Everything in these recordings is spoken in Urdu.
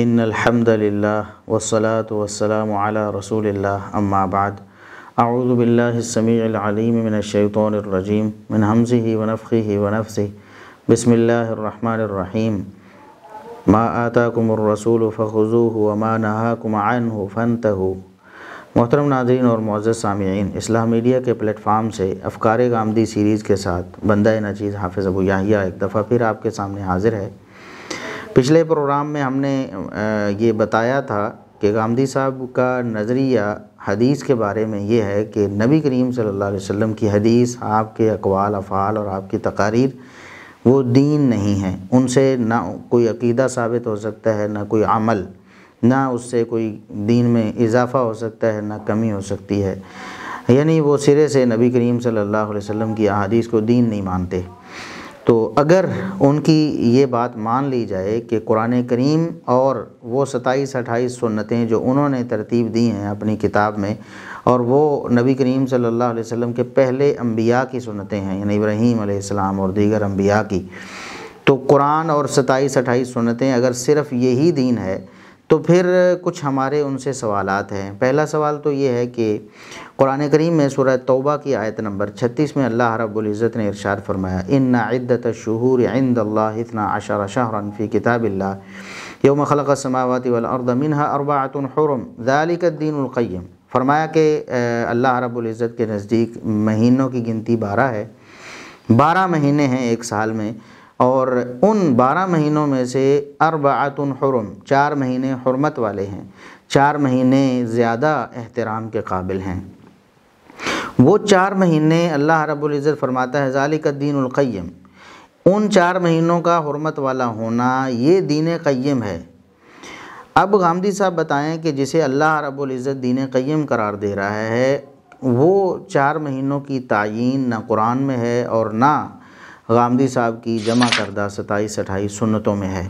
ان الحمد للہ وسلاۃ والسلام علی رسول اللہ اما بعد اعوذ بلّہ سمی العلیم من شیطون الرجیم من ہی ونفقی ونفسه بسم اللہ الرحمن الرحیم ما آتا کم الرسول فخذوه ہو اماں نہا کمعین ہو محترم ناظرین اور معزز سامعین اصلاح میڈیا کے پلیٹ فارم سے افکار گامدی سیریز کے ساتھ بندہ نجیز حافظ ابو یحییٰ ایک دفعہ پھر آپ کے سامنے حاضر ہے پچھلے پروگرام میں ہم نے یہ بتایا تھا کہ گاندھی صاحب کا نظریہ حدیث کے بارے میں یہ ہے کہ نبی کریم صلی اللہ علیہ وسلم کی حدیث آپ کے اقوال افعال اور آپ کی تقاریر وہ دین نہیں ہیں ان سے نہ کوئی عقیدہ ثابت ہو سکتا ہے نہ کوئی عمل نہ اس سے کوئی دین میں اضافہ ہو سکتا ہے نہ کمی ہو سکتی ہے یعنی وہ سرے سے نبی کریم صلی اللہ علیہ وسلم کی احادیث کو دین نہیں مانتے تو اگر ان کی یہ بات مان لی جائے کہ قرآن کریم اور وہ ستائیس اٹھائیس سنتیں جو انہوں نے ترتیب دی ہیں اپنی کتاب میں اور وہ نبی کریم صلی اللہ علیہ وسلم کے پہلے انبیاء کی سنتیں ہیں یعنی ابراہیم علیہ السلام اور دیگر انبیاء کی تو قرآن اور ستائیس اٹھائیس سنتیں اگر صرف یہی دین ہے تو پھر کچھ ہمارے ان سے سوالات ہیں پہلا سوال تو یہ ہے کہ قرآن کریم میں سورہ توبہ کی آیت نمبر چھتیس میں اللہ رب العزت نے ارشاد فرمایا ان نا عدت شہور اللہ اتنا عشر شہرا فی کتاب اللہ یوم خلق السماوات والارض منها ارباۃۃ حرم ذالک الدین القیم فرمایا کہ اللہ رب العزت کے نزدیک مہینوں کی گنتی بارہ ہے بارہ مہینے ہیں ایک سال میں اور ان بارہ مہینوں میں سے عربعت حرم چار مہینے حرمت والے ہیں چار مہینے زیادہ احترام کے قابل ہیں وہ چار مہینے اللہ رب العزت فرماتا ہے ذالک کا دین القیم ان چار مہینوں کا حرمت والا ہونا یہ دین قیم ہے اب غامدی صاحب بتائیں کہ جسے اللہ رب العزت دین قیم قرار دے رہا ہے وہ چار مہینوں کی تعین نہ قرآن میں ہے اور نہ غامدی صاحب کی جمع کردہ ستائیس اٹھائیس سنتوں میں ہے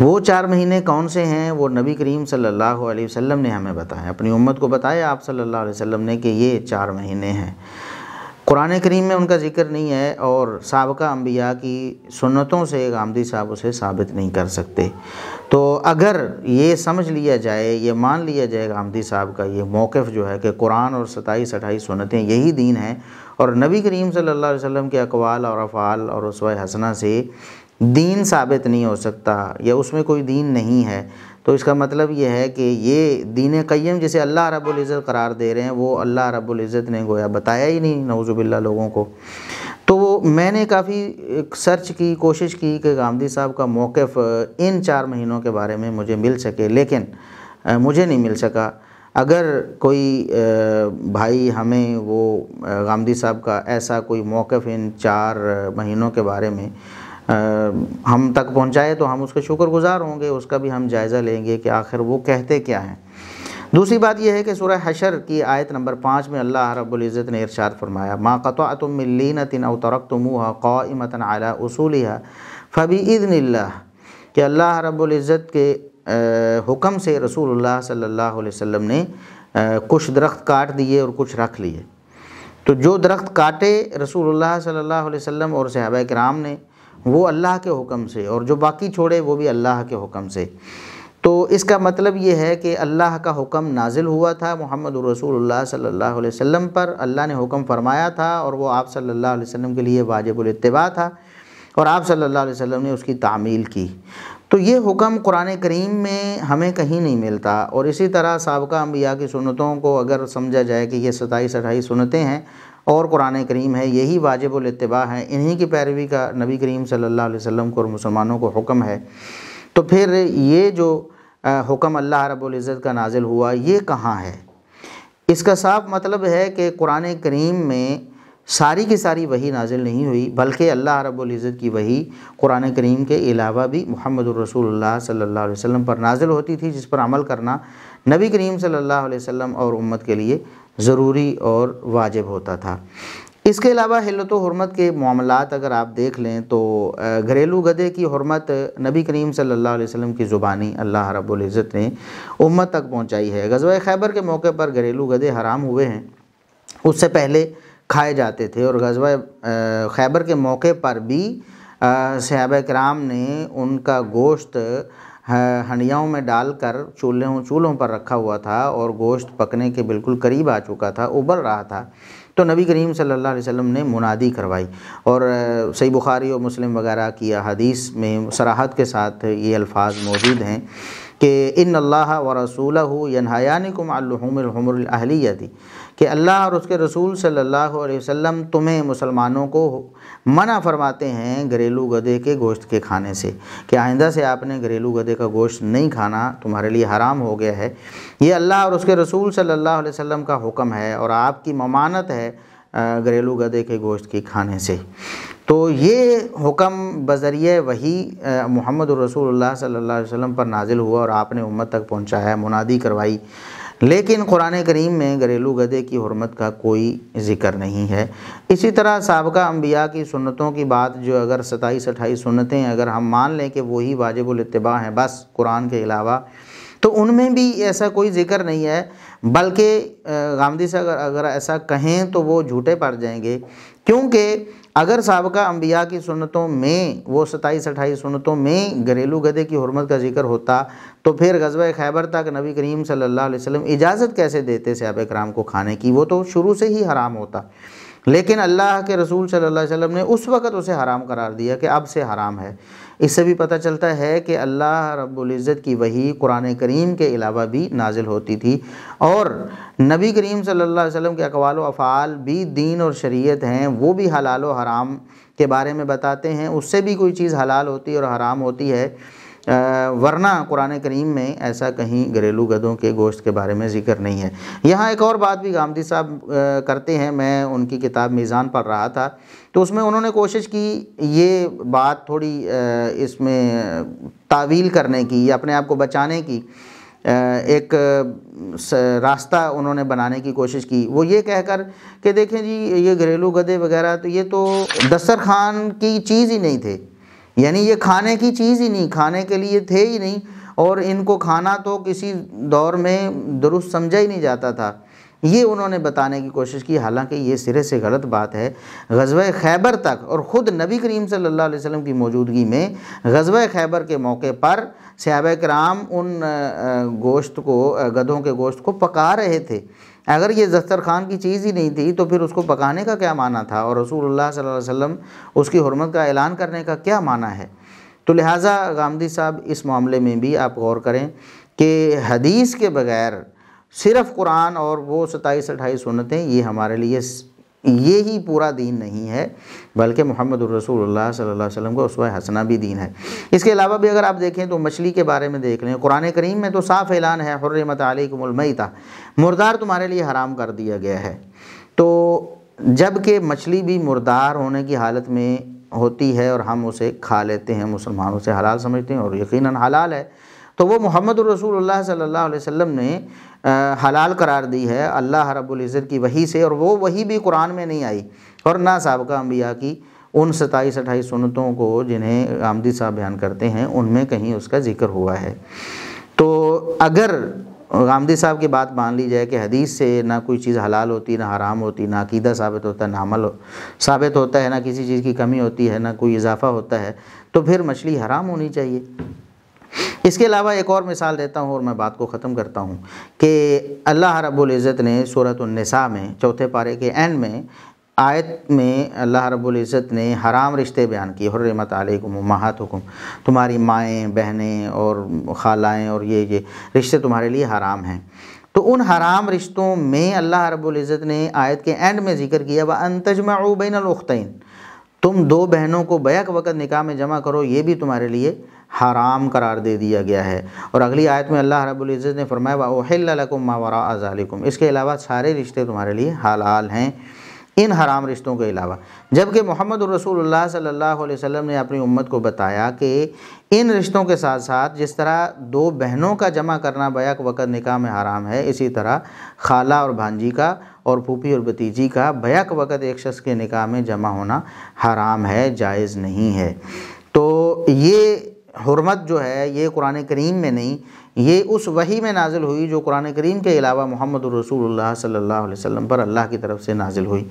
وہ چار مہینے کون سے ہیں وہ نبی کریم صلی اللہ علیہ وسلم نے ہمیں بتایا اپنی امت کو بتایا آپ صلی اللہ علیہ وسلم نے کہ یہ چار مہینے ہیں قرآن کریم میں ان کا ذکر نہیں ہے اور سابقہ انبیاء کی سنتوں سے غامدی صاحب اسے ثابت نہیں کر سکتے تو اگر یہ سمجھ لیا جائے یہ مان لیا جائے غامدی صاحب کا یہ موقف جو ہے کہ قرآن اور ستائی اٹھائیس سنتیں یہی دین ہیں اور نبی کریم صلی اللہ علیہ وسلم کے اقوال اور افعال اور اسوہ حسنہ سے دین ثابت نہیں ہو سکتا یا اس میں کوئی دین نہیں ہے تو اس کا مطلب یہ ہے کہ یہ دین قیم جسے اللہ رب العزت قرار دے رہے ہیں وہ اللہ رب العزت نے گویا بتایا ہی نہیں نعوذ باللہ لوگوں کو تو میں نے کافی سرچ کی کوشش کی کہ گاندھی صاحب کا موقف ان چار مہینوں کے بارے میں مجھے مل سکے لیکن مجھے نہیں مل سکا اگر کوئی بھائی ہمیں وہ گاندھی صاحب کا ایسا کوئی موقف ان چار مہینوں کے بارے میں ہم تک پہنچائے تو ہم اس کے شکر گزار ہوں گے اس کا بھی ہم جائزہ لیں گے کہ آخر وہ کہتے کیا ہیں دوسری بات یہ ہے کہ سورہ حشر کی آیت نمبر پانچ میں اللہ رب العزت نے ارشاد فرمایا ما قطعتم من ترقت او قو قائمتا اعلیٰ اصولها فبی اللہ کہ اللہ رب العزت کے حکم سے رسول اللہ صلی اللہ علیہ وسلم نے کچھ درخت کاٹ دیے اور کچھ رکھ لیے تو جو درخت کاٹے رسول اللہ صلی اللہ علیہ وسلم اور صحابہ کرام نے وہ اللہ کے حکم سے اور جو باقی چھوڑے وہ بھی اللہ کے حکم سے تو اس کا مطلب یہ ہے کہ اللہ کا حکم نازل ہوا تھا محمد الرسول اللہ صلی اللہ علیہ وسلم پر اللہ نے حکم فرمایا تھا اور وہ آپ صلی اللہ علیہ وسلم کے لیے واجب الاتباع تھا اور آپ صلی اللہ علیہ وسلم نے اس کی تعمیل کی تو یہ حکم قرآن کریم میں ہمیں کہیں نہیں ملتا اور اسی طرح سابقہ انبیاء کی سنتوں کو اگر سمجھا جائے کہ یہ ستائیس اٹھائیس سنتیں ہیں اور قرآن کریم ہے یہی واجب الاتباع ہیں انہی کی پیروی کا نبی کریم صلی اللہ علیہ وسلم کو اور مسلمانوں کو حکم ہے تو پھر یہ جو حکم اللہ رب العزت کا نازل ہوا یہ کہاں ہے اس کا صاف مطلب ہے کہ قرآن کریم میں ساری کی ساری وہی نازل نہیں ہوئی بلکہ اللہ رب العزت کی وہی قرآن کریم کے علاوہ بھی محمد الرسول اللہ صلی اللہ علیہ وسلم پر نازل ہوتی تھی جس پر عمل کرنا نبی کریم صلی اللہ علیہ وسلم اور امت کے لیے ضروری اور واجب ہوتا تھا اس کے علاوہ حلت و حرمت کے معاملات اگر آپ دیکھ لیں تو گھریلو گدے کی حرمت نبی کریم صلی اللہ علیہ وسلم کی زبانی اللہ رب العزت نے امت تک پہنچائی ہے غزوہ خیبر کے موقع پر گھریلو گدے حرام ہوئے ہیں اس سے پہلے کھائے جاتے تھے اور غزوہ خیبر کے موقع پر بھی صحابہ کرام نے ان کا گوشت ہنڈیاؤں میں ڈال کر چولہوں چولہوں پر رکھا ہوا تھا اور گوشت پکنے کے بالکل قریب آ چکا تھا ابل رہا تھا تو نبی کریم صلی اللہ علیہ وسلم نے منادی کروائی اور صحیح بخاری اور مسلم وغیرہ کی احادیث میں سراحت کے ساتھ یہ الفاظ موجود ہیں کہ ان اللہ و رسولنحیانِ کم الحم الحمر دی کہ اللہ اور اس کے رسول صلی اللہ علیہ وسلم تمہیں مسلمانوں کو منع فرماتے ہیں گھریلو گدے کے گوشت کے کھانے سے کہ آئندہ سے آپ نے گھریلو گدے کا گوشت نہیں کھانا تمہارے لیے حرام ہو گیا ہے یہ اللہ اور اس کے رسول صلی اللہ علیہ وسلم کا حکم ہے اور آپ کی ممانت ہے گھریلو گدے کے گوشت کے کھانے سے تو یہ حکم بذریعہ وہی محمد الرسول اللہ صلی اللہ علیہ وسلم پر نازل ہوا اور آپ نے امت تک پہنچایا منادی کروائی لیکن قرآن کریم میں گھریلو گدے کی حرمت کا کوئی ذکر نہیں ہے اسی طرح سابقہ انبیاء کی سنتوں کی بات جو اگر ستائیس اٹھائیس سنتیں اگر ہم مان لیں کہ وہی واجب الاتباع ہیں بس قرآن کے علاوہ تو ان میں بھی ایسا کوئی ذکر نہیں ہے بلکہ غامدی سے اگر ایسا کہیں تو وہ جھوٹے پڑ جائیں گے کیونکہ اگر سابقہ انبیاء کی سنتوں میں وہ ستائیس اٹھائیس سنتوں میں گھریلو گدے کی حرمت کا ذکر ہوتا تو پھر غزوہ خیبر تک نبی کریم صلی اللہ علیہ وسلم اجازت کیسے دیتے صحابہ کرام کو کھانے کی وہ تو شروع سے ہی حرام ہوتا لیکن اللہ کے رسول صلی اللہ علیہ وسلم نے اس وقت اسے حرام قرار دیا کہ اب سے حرام ہے اس سے بھی پتہ چلتا ہے کہ اللہ رب العزت کی وہی قرآن کریم کے علاوہ بھی نازل ہوتی تھی اور نبی کریم صلی اللہ علیہ وسلم کے اقوال و افعال بھی دین اور شریعت ہیں وہ بھی حلال و حرام کے بارے میں بتاتے ہیں اس سے بھی کوئی چیز حلال ہوتی اور حرام ہوتی ہے ورنہ قرآن کریم میں ایسا کہیں گھریلو گدوں کے گوشت کے بارے میں ذکر نہیں ہے یہاں ایک اور بات بھی گامدی صاحب کرتے ہیں میں ان کی کتاب میزان پڑھ رہا تھا تو اس میں انہوں نے کوشش کی یہ بات تھوڑی اس میں تعویل کرنے کی یا اپنے آپ کو بچانے کی ایک راستہ انہوں نے بنانے کی کوشش کی وہ یہ کہہ کر کہ دیکھیں جی یہ گھریلو گدے وغیرہ تو یہ تو دسر خان کی چیز ہی نہیں تھے یعنی یہ کھانے کی چیز ہی نہیں کھانے کے لیے تھے ہی نہیں اور ان کو کھانا تو کسی دور میں درست سمجھا ہی نہیں جاتا تھا یہ انہوں نے بتانے کی کوشش کی حالانکہ یہ سرے سے غلط بات ہے غزوہ خیبر تک اور خود نبی کریم صلی اللہ علیہ وسلم کی موجودگی میں غزوہ خیبر کے موقع پر صحابہ کرام ان گوشت کو گدھوں کے گوشت کو پکا رہے تھے اگر یہ دسترخوان کی چیز ہی نہیں تھی تو پھر اس کو پکانے کا کیا معنی تھا اور رسول اللہ صلی اللہ علیہ وسلم اس کی حرمت کا اعلان کرنے کا کیا معنی ہے تو لہٰذا غامدی صاحب اس معاملے میں بھی آپ غور کریں کہ حدیث کے بغیر صرف قرآن اور وہ ستائیس اٹھائیس سنتیں یہ ہمارے لیے یہ ہی پورا دین نہیں ہے بلکہ محمد الرسول اللہ صلی اللہ علیہ وسلم کو عصوہ حسنہ بھی دین ہے اس کے علاوہ بھی اگر آپ دیکھیں تو مچھلی کے بارے میں دیکھ لیں قرآن کریم میں تو صاف اعلان ہے حرمت علیکم المیتہ مردار تمہارے لیے حرام کر دیا گیا ہے تو جب کہ مچھلی بھی مردار ہونے کی حالت میں ہوتی ہے اور ہم اسے کھا لیتے ہیں مسلمانوں سے حلال سمجھتے ہیں اور یقیناً حلال ہے تو وہ محمد الرسول اللہ صلی اللہ علیہ وسلم نے حلال قرار دی ہے اللہ رب العزت کی وحی سے اور وہ وحی بھی قرآن میں نہیں آئی اور نہ سابقہ انبیاء کی ان ستائیس اٹھائیس سنتوں کو جنہیں آمدی صاحب بیان کرتے ہیں ان میں کہیں اس کا ذکر ہوا ہے تو اگر آمدی صاحب کی بات مان لی جائے کہ حدیث سے نہ کوئی چیز حلال ہوتی نہ حرام ہوتی نہ عقیدہ ثابت ہوتا ہے نہ عمل ثابت ہوتا ہے نہ کسی چیز کی کمی ہوتی ہے نہ کوئی اضافہ ہوتا ہے تو پھر مچھلی حرام ہونی چاہیے اس کے علاوہ ایک اور مثال دیتا ہوں اور میں بات کو ختم کرتا ہوں کہ اللہ رب العزت نے صورت النساء میں چوتھے پارے کے اینڈ میں آیت میں اللہ رب العزت نے حرام رشتے بیان کیے علیکم امہات حکم تمہاری مائیں بہنیں اور خالائیں اور یہ یہ رشتے تمہارے لیے حرام ہیں تو ان حرام رشتوں میں اللہ رب العزت نے آیت کے اینڈ میں ذکر کیا وَأَن تَجْمَعُوا بین الوقین تم دو بہنوں کو بیک وقت نکاح میں جمع کرو یہ بھی تمہارے لیے حرام قرار دے دیا گیا ہے اور اگلی آیت میں اللہ رب العزت نے فرمایا وَأُحِلَّ لَكُمْ مَا وَرَاءَ ذَلِكُمْ اس کے علاوہ سارے رشتے تمہارے لیے حلال ہیں ان حرام رشتوں کے علاوہ جبکہ محمد الرسول اللہ صلی اللہ علیہ وسلم نے اپنی امت کو بتایا کہ ان رشتوں کے ساتھ ساتھ جس طرح دو بہنوں کا جمع کرنا بیک وقت نکاح میں حرام ہے اسی طرح خالہ اور بھانجی کا اور پھوپھی اور بھتیجی کا بیک وقت ایک شخص کے نکاح میں جمع ہونا حرام ہے جائز نہیں ہے تو یہ حرمت جو ہے یہ قرآن کریم میں نہیں یہ اس وحی میں نازل ہوئی جو قرآن کریم کے علاوہ محمد الرسول اللہ صلی اللہ علیہ وسلم پر اللہ کی طرف سے نازل ہوئی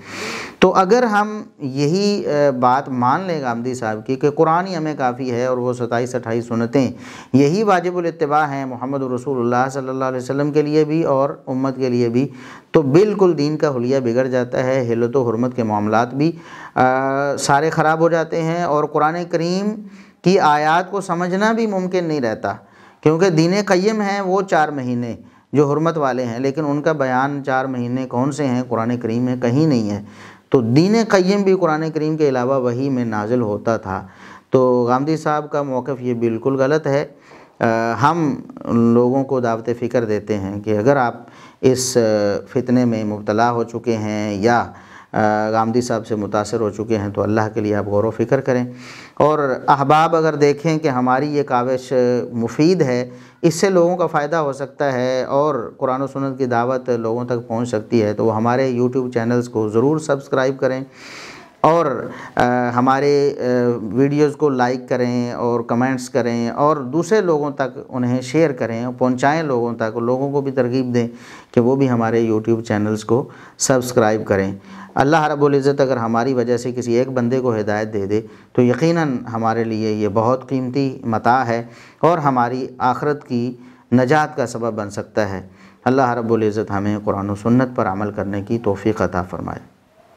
تو اگر ہم یہی بات مان لیں گامدی صاحب کی کہ قرآن ہی ہمیں کافی ہے اور وہ ستائیس اٹھائیس سنتیں یہی واجب الاتباع ہیں محمد الرسول اللہ صلی اللہ علیہ وسلم کے لیے بھی اور امت کے لیے بھی تو بالکل دین کا حلیہ بگڑ جاتا ہے حلت و حرمت کے معاملات بھی سارے خراب ہو جاتے ہیں اور قرآن کریم کی آیات کو سمجھنا بھی ممکن نہیں رہتا کیونکہ دین قیم ہیں وہ چار مہینے جو حرمت والے ہیں لیکن ان کا بیان چار مہینے کون سے ہیں قرآن کریم میں کہیں نہیں ہے تو دین قیم بھی قرآن کریم کے علاوہ وہی میں نازل ہوتا تھا تو غامدی صاحب کا موقف یہ بالکل غلط ہے ہم لوگوں کو دعوت فکر دیتے ہیں کہ اگر آپ اس فتنے میں مبتلا ہو چکے ہیں یا گامدی صاحب سے متاثر ہو چکے ہیں تو اللہ کے لیے آپ غور و فکر کریں اور احباب اگر دیکھیں کہ ہماری یہ کاوش مفید ہے اس سے لوگوں کا فائدہ ہو سکتا ہے اور قرآن و سنت کی دعوت لوگوں تک پہنچ سکتی ہے تو وہ ہمارے یوٹیوب چینلز کو ضرور سبسکرائب کریں اور ہمارے ویڈیوز کو لائک کریں اور کمنٹس کریں اور دوسرے لوگوں تک انہیں شیئر کریں پہنچائیں لوگوں تک لوگوں کو بھی ترغیب دیں کہ وہ بھی ہمارے یوٹیوب چینلز کو سبسکرائب کریں اللہ رب العزت اگر ہماری وجہ سے کسی ایک بندے کو ہدایت دے دے تو یقیناً ہمارے لیے یہ بہت قیمتی متاع ہے اور ہماری آخرت کی نجات کا سبب بن سکتا ہے اللہ رب العزت ہمیں قرآن و سنت پر عمل کرنے کی توفیق عطا فرمائے